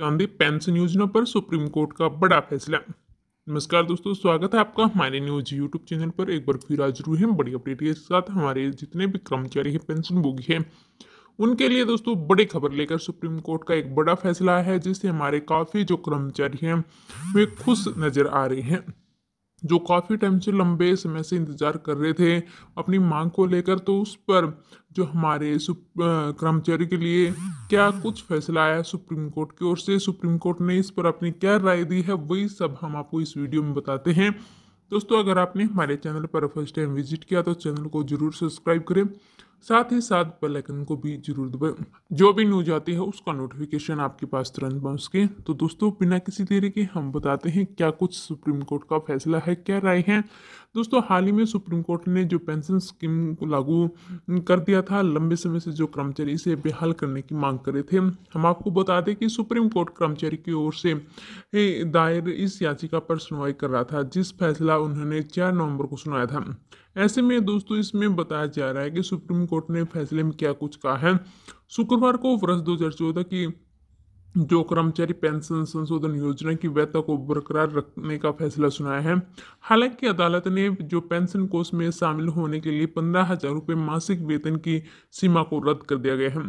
Gandhi pension योजना पर supreme court का बड़ा फैसला नमस्कार दोस्तों स्वागत है आपका हमारे न्यूज यूट्यूब चैनल पर एक बार फिर आज रू है बड़ी अपडेट के साथ हमारे जितने भी कर्मचारी हैं पेंशन भोगी हैं उनके लिए दोस्तों बड़ी खबर लेकर सुप्रीम कोर्ट का एक बड़ा फैसला है जिससे हमारे काफ़ी जो कर्मचारी हैं वे खुश नज़र आ रहे हैं जो काफ़ी टाइम से लंबे समय से इंतज़ार कर रहे थे अपनी मांग को लेकर तो उस पर जो हमारे कर्मचारी के लिए क्या कुछ फैसला आया सुप्रीम कोर्ट की ओर से सुप्रीम कोर्ट ने इस पर अपनी क्या राय दी है वही सब हम आपको इस वीडियो में बताते हैं दोस्तों अगर आपने हमारे चैनल पर फर्स्ट टाइम विजिट किया तो चैनल को ज़रूर सब्सक्राइब करें साथ ही साथ बेलाइकन को भी जरूर दबाएं जो भी न्यूज आती है उसका नोटिफिकेशन आपके पास तुरंत पहुंच सके तो दोस्तों बिना किसी देरी के हम बताते हैं क्या कुछ सुप्रीम कोर्ट का फैसला है क्या राय है दोस्तों हाल ही में सुप्रीम कोर्ट ने जो पेंशन स्कीम को लागू कर दिया था लंबे समय से जो कर्मचारी इसे बेहाल करने की मांग कर रहे थे हम आपको बता दें कि सुप्रीम कोर्ट कर्मचारी की ओर से दायर इस याचिका पर सुनवाई कर रहा था जिस फैसला उन्होंने चार नवम्बर को सुनाया था ऐसे में दोस्तों इसमें बताया जा रहा है कि सुप्रीम कोर्ट ने फैसले में क्या कुछ कहा है शुक्रवार को वर्ष दो हजार चौदह की जो कर्मचारी पेंशन संशोधन योजना की वैधता को बरकरार रखने का फैसला सुनाया है हालांकि अदालत ने जो पेंशन कोष में शामिल होने के लिए पंद्रह हजार रुपये मासिक वेतन की सीमा को रद्द कर दिया गया है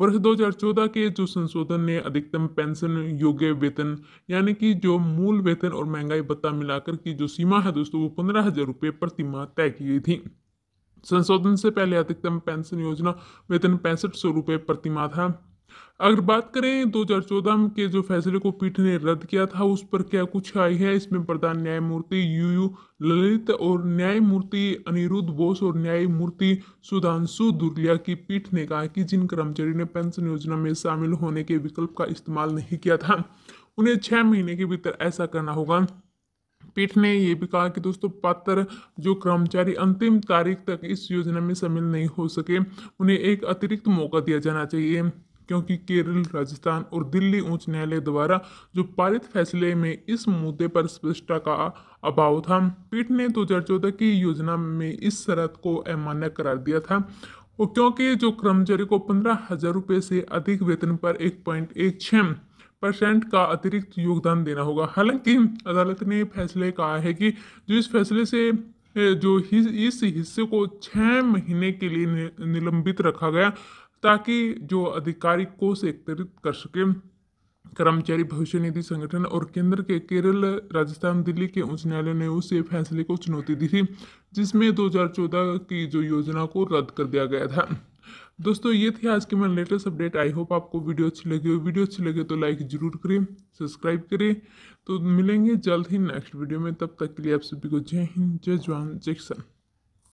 वर्ष 2014 के जो संशोधन ने अधिकतम पेंशन योग्य वेतन यानी कि जो मूल वेतन और महंगाई भत्ता मिलाकर की जो सीमा है दोस्तों वो पंद्रह हज़ार रुपये प्रति माह तय की गई थी संशोधन से पहले अधिकतम पेंशन योजना वेतन पैंसठ सौ रुपये प्रतिमा था अगर बात करें 2014 के जो फैसले को पीठ ने रद्द किया था उस पर क्या कुछ आई है इसमें प्रधान न्यायमूर्ति यू यू ललित और न्यायमूर्ति अनिरुद्ध बोस और न्यायमूर्ति सुधांशु दुर्लिया की पीठ ने कहा कि जिन कर्मचारी ने पेंशन योजना में शामिल होने के विकल्प का इस्तेमाल नहीं किया था उन्हें छः महीने के भीतर ऐसा करना होगा पीठ ने यह भी कहा कि दोस्तों पात्र जो कर्मचारी अंतिम तारीख तक इस योजना में शामिल नहीं हो सके उन्हें एक अतिरिक्त मौका दिया जाना चाहिए क्योंकि केरल राजस्थान और दिल्ली उच्च न्यायालय द्वारा जो पारित फैसले में इस मुद्दे पर स्पष्टता का अभाव था पीठ ने चौदह की योजना में इस शरत को अमान्य करार दिया था और क्योंकि जो कर्मचारी को पंद्रह हजार रुपये से अधिक वेतन पर एक पॉइंट एक छः परसेंट का अतिरिक्त योगदान देना होगा हालांकि अदालत ने फैसले कहा है कि जो इस फैसले से जो इस हिस्से को छः महीने के लिए निलंबित रखा गया ताकि जो अधिकारी कोष एकत्रित कर सके कर्मचारी भविष्य निधि संगठन और केंद्र के केरल राजस्थान दिल्ली के उच्च न्यायालय ने उस फैसले को चुनौती दी थी जिसमें 2014 की जो योजना को रद्द कर दिया गया था दोस्तों ये थी आज की मैं लेटेस्ट अपडेट आई होप आपको वीडियो अच्छी लगी हो वीडियो अच्छी लगे तो लाइक जरूर करें सब्सक्राइब करें तो मिलेंगे जल्द ही नेक्स्ट वीडियो में तब तक के लिए आप सभी को जय हिंद जय जवान जय किसान